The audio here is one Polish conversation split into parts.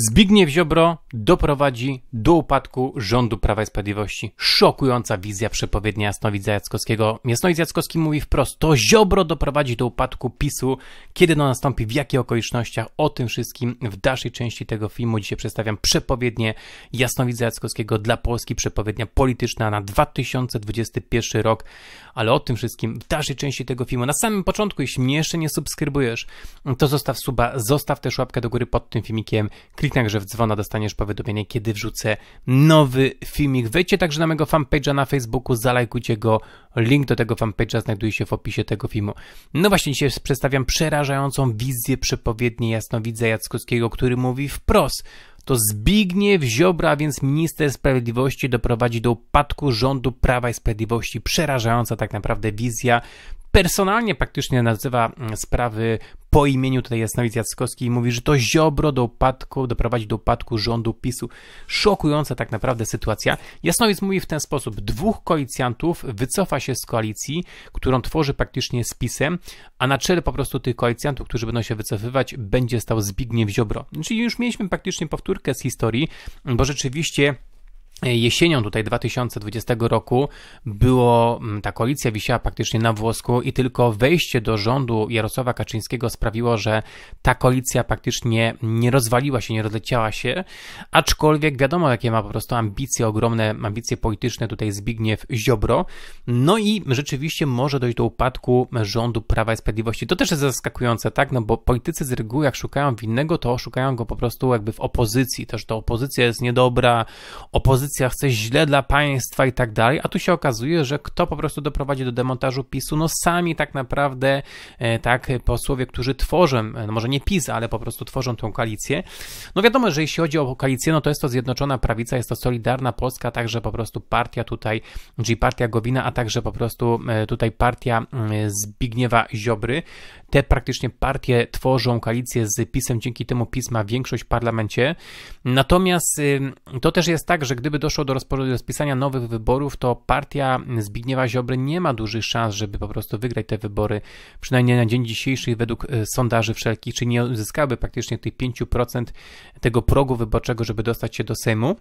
Zbigniew Ziobro doprowadzi do upadku rządu Prawa i Sprawiedliwości. Szokująca wizja przepowiednia Jasnowidza Jackowskiego. Jasnowidz Jackowski mówi wprost, to Ziobro doprowadzi do upadku PiSu. Kiedy to nastąpi, w jakich okolicznościach, o tym wszystkim w dalszej części tego filmu. Dzisiaj przedstawiam przepowiednię Jasnowidza Jackowskiego dla Polski, przepowiednia polityczna na 2021 rok. Ale o tym wszystkim w dalszej części tego filmu. Na samym początku, jeśli mnie jeszcze nie subskrybujesz, to zostaw suba, zostaw też łapkę do góry pod tym filmikiem, kliknij także w dzwona, dostaniesz powiadomienie, kiedy wrzucę nowy filmik. Wejdźcie także na mojego fanpage'a na Facebooku, zalajkujcie go, link do tego fanpage'a znajduje się w opisie tego filmu. No właśnie, dzisiaj przedstawiam przerażającą wizję przepowiedni jasnowidza Jackowskiego, który mówi wprost, to Zbigniew Ziobra, a więc minister sprawiedliwości, doprowadzi do upadku rządu Prawa i Sprawiedliwości. Przerażająca tak naprawdę wizja. Personalnie praktycznie nazywa mm, sprawy po imieniu, tutaj jest Jackowski i mówi, że to Ziobro do upadku, doprowadzi do upadku rządu PiSu. Szokująca tak naprawdę sytuacja. Jasnowic mówi w ten sposób, dwóch koalicjantów wycofa się z koalicji, którą tworzy praktycznie z PiSem, a na czele po prostu tych koalicjantów, którzy będą się wycofywać, będzie stał Zbigniew Ziobro. Czyli już mieliśmy praktycznie powtórkę z historii, bo rzeczywiście E, jesienią tutaj 2020 roku było, mm, ta koalicja wisiała praktycznie na włosku i tylko wejście do rządu Jarosława Kaczyńskiego sprawiło, że ta koalicja praktycznie nie rozwaliła się, nie rozleciała się, aczkolwiek wiadomo jakie ma po prostu ambicje, ogromne ambicje polityczne tutaj Zbigniew Ziobro, no i rzeczywiście może dojść do upadku rządu Prawa i Sprawiedliwości. To też jest zaskakujące, tak, no bo politycy z reguły jak szukają winnego, to szukają go po prostu jakby w opozycji, też to opozycja jest niedobra, opozycja opozycja chce źle dla państwa i tak dalej, a tu się okazuje, że kto po prostu doprowadzi do demontażu PiSu, no sami tak naprawdę, e, tak, posłowie, którzy tworzą, e, no może nie PiS, ale po prostu tworzą tą koalicję. No wiadomo, że jeśli chodzi o koalicję, no to jest to Zjednoczona Prawica, jest to Solidarna Polska, także po prostu partia tutaj, czyli partia Gowina, a także po prostu e, tutaj partia mm, Zbigniewa Ziobry. Te praktycznie partie tworzą koalicję z PiSem, dzięki temu pisma większość w parlamencie. Natomiast to też jest tak, że gdyby doszło do rozpisania nowych wyborów, to partia Zbigniewa Ziobry nie ma dużych szans, żeby po prostu wygrać te wybory, przynajmniej na dzień dzisiejszy według y, sondaży wszelkich, czyli nie uzyskałaby praktycznie tych 5% tego progu wyborczego, żeby dostać się do Sejmu.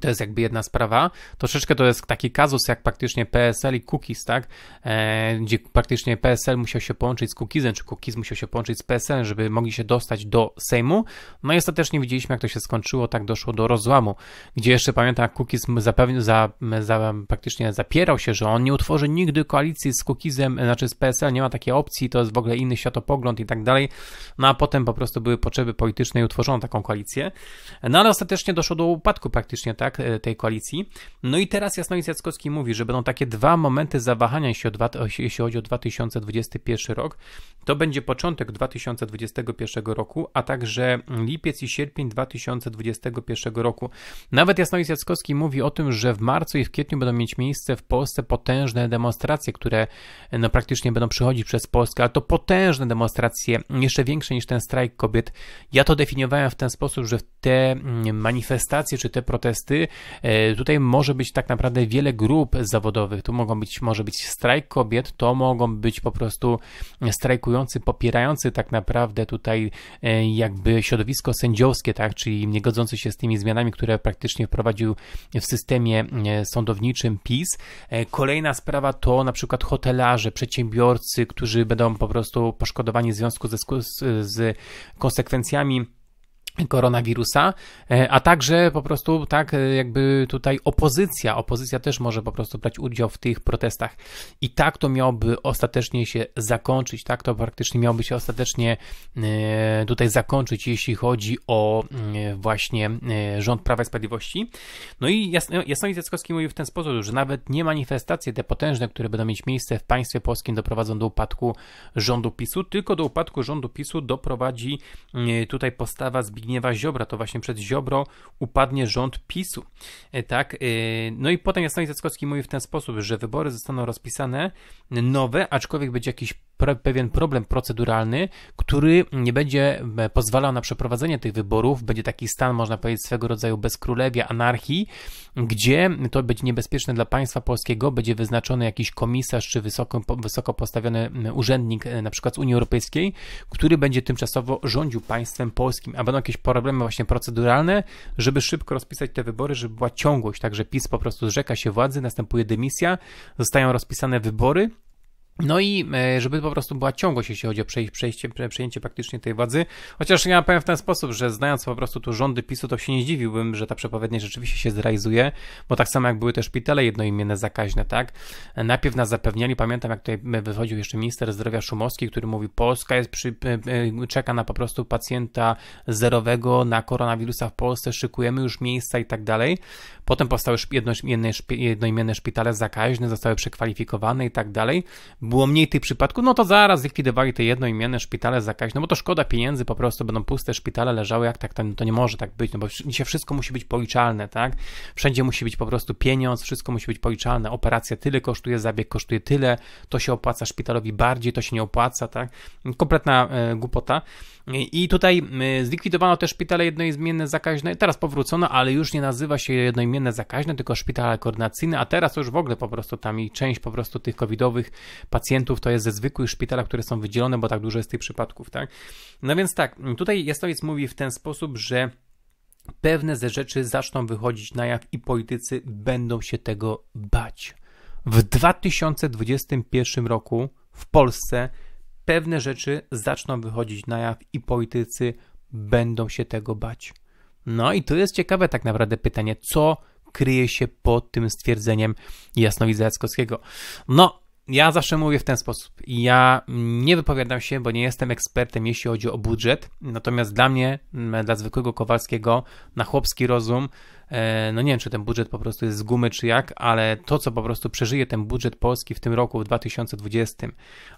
To jest jakby jedna sprawa. Troszeczkę to jest taki kazus jak praktycznie PSL i cookies, tak? E, gdzie praktycznie PSL musiał się połączyć z Cookiesem, czy cookies musiał się połączyć z PSL, żeby mogli się dostać do Sejmu. No i ostatecznie widzieliśmy, jak to się skończyło, tak doszło do rozłamu, gdzie jeszcze pamiętam, jak cookies zapewnił, za, za, praktycznie zapierał się, że on nie utworzy nigdy koalicji z Cookiesem, znaczy z PSL, nie ma takiej opcji, to jest w ogóle inny światopogląd i tak dalej. No a potem po prostu były potrzeby polityczne i utworzono taką koalicję. No ale ostatecznie doszło do upadku praktycznie, tak? tak, e, tej koalicji. No i teraz Jasnowic Jackowski mówi, że będą takie dwa momenty zawahania, jeśli, o dwa, jeśli chodzi o 2021 rok. To będzie początek 2021 roku, a także lipiec i sierpień 2021 roku. Nawet Jasnowic Jackowski mówi o tym, że w marcu i w kwietniu będą mieć miejsce w Polsce potężne demonstracje, które no, praktycznie będą przychodzić przez Polskę, ale to potężne demonstracje, jeszcze większe niż ten strajk kobiet. Ja to definiowałem w ten sposób, że te mm, manifestacje czy te protesty kobiety. E, tutaj może być tak naprawdę wiele grup zawodowych. Tu mogą być, może być strajk kobiet, to mogą być po prostu strajkujący, popierający tak naprawdę tutaj e, jakby środowisko sędziowskie, tak, czyli godzący się z tymi zmianami, które praktycznie wprowadził w systemie e, sądowniczym PiS. Kolejna sprawa to na przykład hotelarze, przedsiębiorcy, którzy będą po prostu poszkodowani w związku ze, z konsekwencjami koronawirusa, e, a także po prostu tak e, jakby tutaj opozycja, opozycja też może po prostu brać udział w tych protestach. I tak to miałoby ostatecznie się zakończyć, tak to praktycznie miałoby się ostatecznie e, tutaj zakończyć, jeśli chodzi o właśnie rząd Prawa i Sprawiedliwości. No i Jasnowicz Jackowski mówił w ten sposób, że nawet nie manifestacje te potężne, które będą mieć miejsce w państwie polskim doprowadzą do upadku rządu PiSu, tylko do upadku rządu PiSu doprowadzi tutaj postawa Zbigniewa Zbigniewa Ziobra. To właśnie przed Ziobro upadnie rząd PiSu. E, tak? E, no i potem Jastanik Zackowski mówi w ten sposób, że wybory zostaną rozpisane nowe, aczkolwiek będzie jakiś pewien problem proceduralny, który nie będzie e, pozwalał na przeprowadzenie tych wyborów. Będzie taki stan, można powiedzieć, swego rodzaju bezkrólewia, anarchii, gdzie to będzie niebezpieczne dla państwa polskiego, będzie wyznaczony jakiś komisarz czy wysoko, wysoko postawiony urzędnik, na przykład z Unii Europejskiej, który będzie tymczasowo rządził państwem polskim, a będą jakieś jakieś problemy właśnie proceduralne, żeby szybko rozpisać te wybory, żeby była ciągłość, także PiS po prostu zrzeka się władzy, następuje dymisja, zostają rozpisane wybory, no i e, żeby po prostu była ciągłość, jeśli chodzi o przejście, przejęcie praktycznie tej władzy. Chociaż ja powiem w ten sposób, że znając po prostu tu rządy PiSu, to się nie zdziwiłbym, że ta przepowiednia rzeczywiście się zrealizuje, bo tak samo jak były te szpitale jednoimienne zakaźne, tak? Najpierw nas zapewniali, pamiętam jak tutaj wychodził jeszcze minister zdrowia Szumowski, który mówi, Polska jest przy, czeka na po prostu pacjenta zerowego na koronawirusa w Polsce, szykujemy już miejsca i tak dalej. Potem powstały jedno, jedno, jednoimienne szpitale zakaźne, zostały przekwalifikowane i tak dalej było mniej tych przypadków, no to zaraz zlikwidowali te jednoimienne szpitale zakaźne, no bo to szkoda pieniędzy, po prostu będą puste szpitale leżały, jak tak, to, to nie może tak być, no bo dzisiaj wszystko musi być policzalne, tak? Wszędzie musi być po prostu pieniądz, wszystko musi być policzalne, operacja tyle kosztuje, zabieg kosztuje tyle, to się opłaca szpitalowi bardziej, to się nie opłaca, tak? Kompletna e, głupota. I tutaj zlikwidowano te szpitale jednoimienne zakaźne, no teraz powrócono, ale już nie nazywa się jednoimienne zakaźne, tylko szpitale koordynacyjne, a teraz już w ogóle po prostu tam i część po prostu tych covidowych pacjentów to jest ze zwykłych szpitala, które są wydzielone, bo tak dużo jest tych przypadków, tak? No więc tak, tutaj Jastowiec mówi w ten sposób, że pewne ze rzeczy zaczną wychodzić na jaw i politycy będą się tego bać. W 2021 roku w Polsce pewne rzeczy zaczną wychodzić na jaw i politycy będą się tego bać. No i to jest ciekawe tak naprawdę pytanie, co kryje się pod tym stwierdzeniem Jasnowidza Jackowskiego. No, ja zawsze mówię w ten sposób. Ja nie wypowiadam się, bo nie jestem ekspertem, jeśli chodzi o budżet. Natomiast dla mnie, dla zwykłego Kowalskiego, na chłopski rozum, E, no nie wiem, czy ten budżet po prostu jest z gumy, czy jak, ale to, co po prostu przeżyje ten budżet polski w tym roku, w 2020,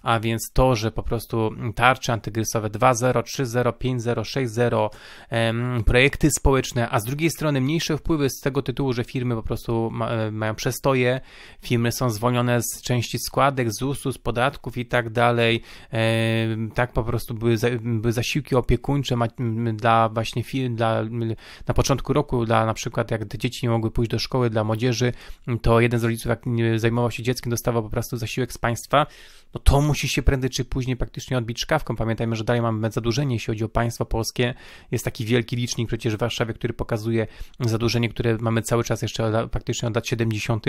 a więc to, że po prostu tarcze antygrysowe 2.0, 3.0, 5.0, 6.0, projekty społeczne, a z drugiej strony mniejsze wpływy z tego tytułu, że firmy po prostu ma, e, mają przestoje, firmy są zwolnione z części składek, z usług, z podatków i tak dalej, e, tak po prostu były, były zasiłki opiekuńcze dla właśnie firm, dla, na początku roku dla na przykład przykład jak dzieci nie mogły pójść do szkoły dla młodzieży, to jeden z rodziców, jak zajmował się dzieckiem, dostawał po prostu zasiłek z państwa, no to musi się prędzej czy później praktycznie odbić szkawką. Pamiętajmy, że dalej mamy zadłużenie, jeśli chodzi o państwo polskie. Jest taki wielki licznik przecież w Warszawie, który pokazuje zadłużenie, które mamy cały czas jeszcze praktycznie od lat 70.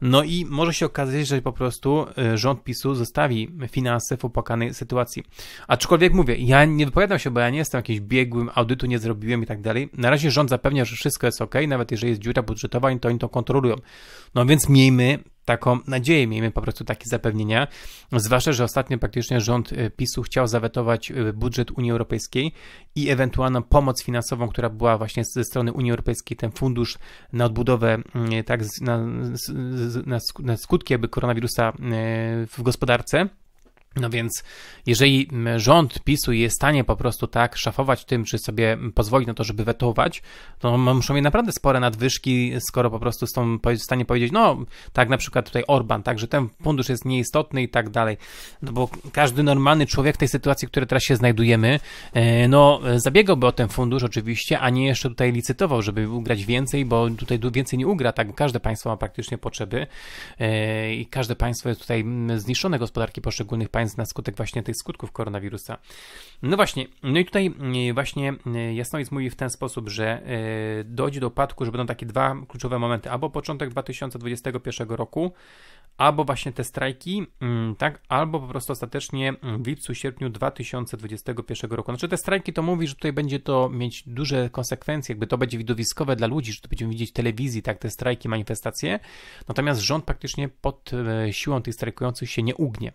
No i może się okazać, że po prostu y, rząd PiSu zostawi finanse w opłakanej sytuacji. Aczkolwiek mówię, ja nie wypowiadam się, bo ja nie jestem jakimś biegłym, audytu nie zrobiłem i tak dalej. Na razie rząd zapewnia, że wszystko jest ok, nawet jeżeli jest dziura budżetowa, to oni to kontrolują. No więc miejmy taką nadzieję, miejmy po prostu takie zapewnienia, zwłaszcza, że ostatnio praktycznie rząd y, PiSu chciał zawetować y, budżet Unii Europejskiej i ewentualną pomoc finansową, która była właśnie ze strony Unii Europejskiej, ten fundusz na odbudowę mm, tak, na, na, skutki jakby koronawirusa y, w gospodarce no więc, jeżeli rząd PiSu jest w stanie po prostu tak szafować tym, czy sobie pozwolić na to, żeby wetować, to muszą mieć naprawdę spore nadwyżki, skoro po prostu są w stanie powiedzieć, no tak na przykład tutaj Orban, tak, że ten fundusz jest nieistotny i tak dalej. No bo każdy normalny człowiek w tej sytuacji, w której teraz się znajdujemy, e, no zabiegałby o ten fundusz oczywiście, a nie jeszcze tutaj licytował, żeby ugrać więcej, bo tutaj więcej nie ugra, tak, każde państwo ma praktycznie potrzeby e, i każde państwo jest tutaj zniszczone gospodarki poszczególnych państw państw na skutek właśnie tych skutków koronawirusa. No właśnie, no i tutaj e, właśnie e, Jasnowic mówi w ten sposób, że e, dojdzie do upadku, że będą takie dwa kluczowe momenty, albo początek 2021 roku, albo właśnie te strajki, mm, tak, albo po prostu ostatecznie mm, w lipcu, sierpniu 2021 roku. Znaczy te strajki to mówi, że tutaj będzie to mieć duże konsekwencje, jakby to będzie widowiskowe dla ludzi, że to będziemy widzieć w telewizji, tak, te strajki, manifestacje, natomiast rząd praktycznie pod siłą tych strajkujących się nie ugnie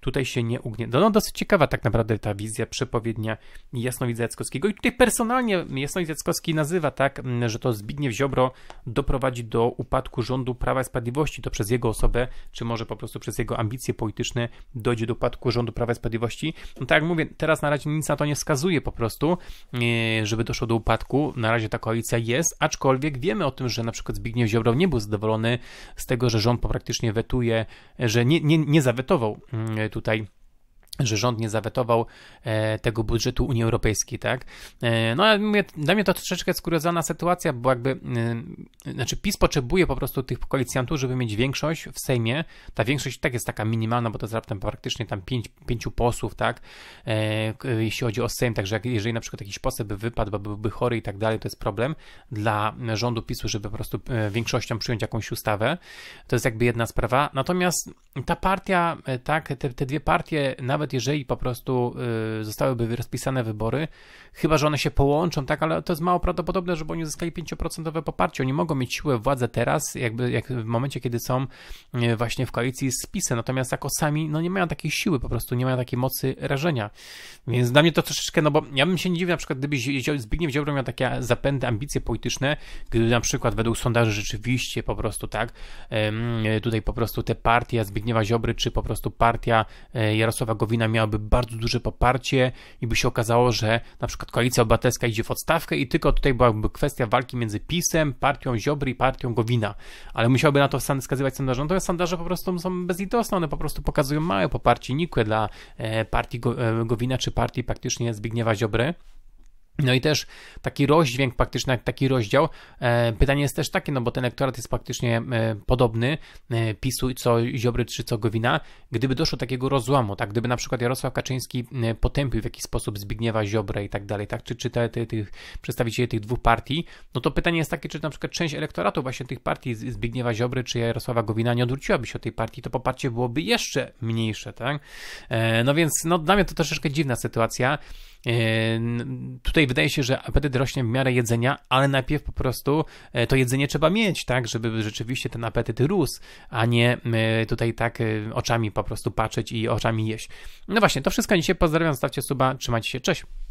tutaj się nie ugnie. No, no dosyć ciekawa tak naprawdę ta wizja przepowiednia Jasnowidza Jackowskiego i tutaj personalnie Jasnowidz Jackowski nazywa tak, mm, że to Zbigniew Ziobro doprowadzi do upadku rządu Prawa i Sprawiedliwości, to przez jego osobę, czy może po prostu przez jego ambicje polityczne dojdzie do upadku rządu Prawa i Sprawiedliwości. No tak jak mówię, teraz na razie nic na to nie wskazuje po prostu, e, żeby doszło do upadku. Na razie ta koalicja jest, aczkolwiek wiemy o tym, że na przykład Zbigniew Ziobro nie był zadowolony z tego, że rząd po praktycznie wetuje, że nie, nie, nie zawetował mm, tutaj że rząd nie zawetował e, tego budżetu Unii Europejskiej, tak? E, no, ale mówię, dla mnie to troszeczkę skuriozalna sytuacja, bo jakby, e, znaczy PiS potrzebuje po prostu tych koalicjantów, żeby mieć większość w Sejmie. Ta większość tak jest taka minimalna, bo to jest raptem praktycznie tam pięć, pięciu posłów, tak? E, jeśli chodzi o Sejm, także jak, jeżeli na przykład jakiś poseł by wypadł, bo byłby chory i tak dalej, to jest problem dla rządu PiSu, żeby po prostu e, większością przyjąć jakąś ustawę. To jest jakby jedna sprawa. Natomiast ta partia, e, tak, te, te dwie partie nawet nawet jeżeli po prostu y, zostałyby rozpisane wybory, chyba że one się połączą, tak, ale to jest mało prawdopodobne, żeby oni uzyskali 5% poparcie. Oni mogą mieć siłę władzy teraz, jakby jak w momencie, kiedy są y, właśnie w koalicji z PiSem, natomiast jako sami, no nie mają takiej siły, po prostu nie mają takiej mocy rażenia. Więc dla mnie to troszeczkę, no bo ja bym się nie dziwił, na przykład gdyby Zbigniew Ziobro miał takie zapędy, ambicje polityczne, gdyby na przykład według sondaży rzeczywiście po prostu, tak, tutaj po prostu te partia Zbigniewa Ziobry, czy po prostu partia e, Jarosława Gowina nowina miałaby bardzo duże poparcie i by się okazało, że na przykład koalicja obywatelska idzie w odstawkę i tylko tutaj byłaby kwestia walki między PiSem, partią Ziobry i partią Gowina. Ale musiałby na to wskazywać sondaże. Natomiast no sondaże po prostu są bezlitosne, one po prostu pokazują małe poparcie nikłe dla e, partii e, Gowina czy partii praktycznie Zbigniewa Ziobry. No i też taki rozdźwięk, praktycznie taki rozdział. E, pytanie jest też takie, no bo ten elektorat jest praktycznie e, podobny e, PiSu, co Ziobry czy co Gowina. Gdyby doszło do takiego rozłamu, tak, gdyby na przykład Jarosław Kaczyński potępił w jakiś sposób Zbigniewa Ziobrę i tak dalej, tak, czy, czy te, te, tych przedstawicieli tych dwóch partii, no to pytanie jest takie, czy na przykład część elektoratu właśnie tych partii Zbigniewa Ziobry czy Jarosława Gowina nie odwróciłaby się od tej partii, to poparcie byłoby jeszcze mniejsze, tak. No więc, no dla mnie to troszeczkę dziwna sytuacja. E, tutaj wydaje się, że apetyt rośnie w miarę jedzenia, ale najpierw po prostu e, to jedzenie trzeba mieć, tak, żeby rzeczywiście ten apetyt rósł, a nie e, tutaj tak oczami po prostu patrzeć i oczami jeść. No właśnie, to wszystko dzisiaj. Pozdrawiam, zostawcie suba, trzymajcie się, cześć!